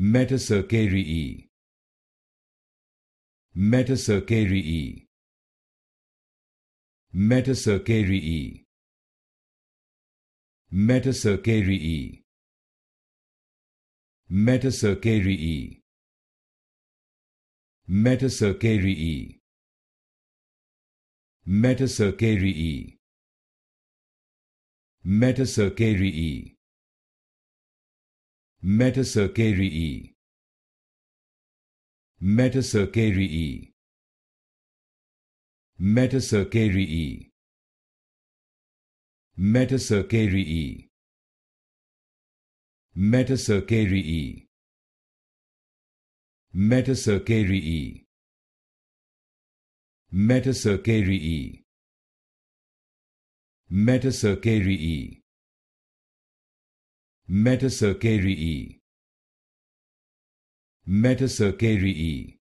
Metacercarii. Metacercarii. Metacercarii. Metacercarii. Metacercarii. Metacercarii. Metacercarii. Metacercarii. Metacercarii. Metacercarii. Metacercarii. Metacercarii. Metacercarii. Metacercarii. Metacercarii. Metacercarii. Metacercarii Metacercarii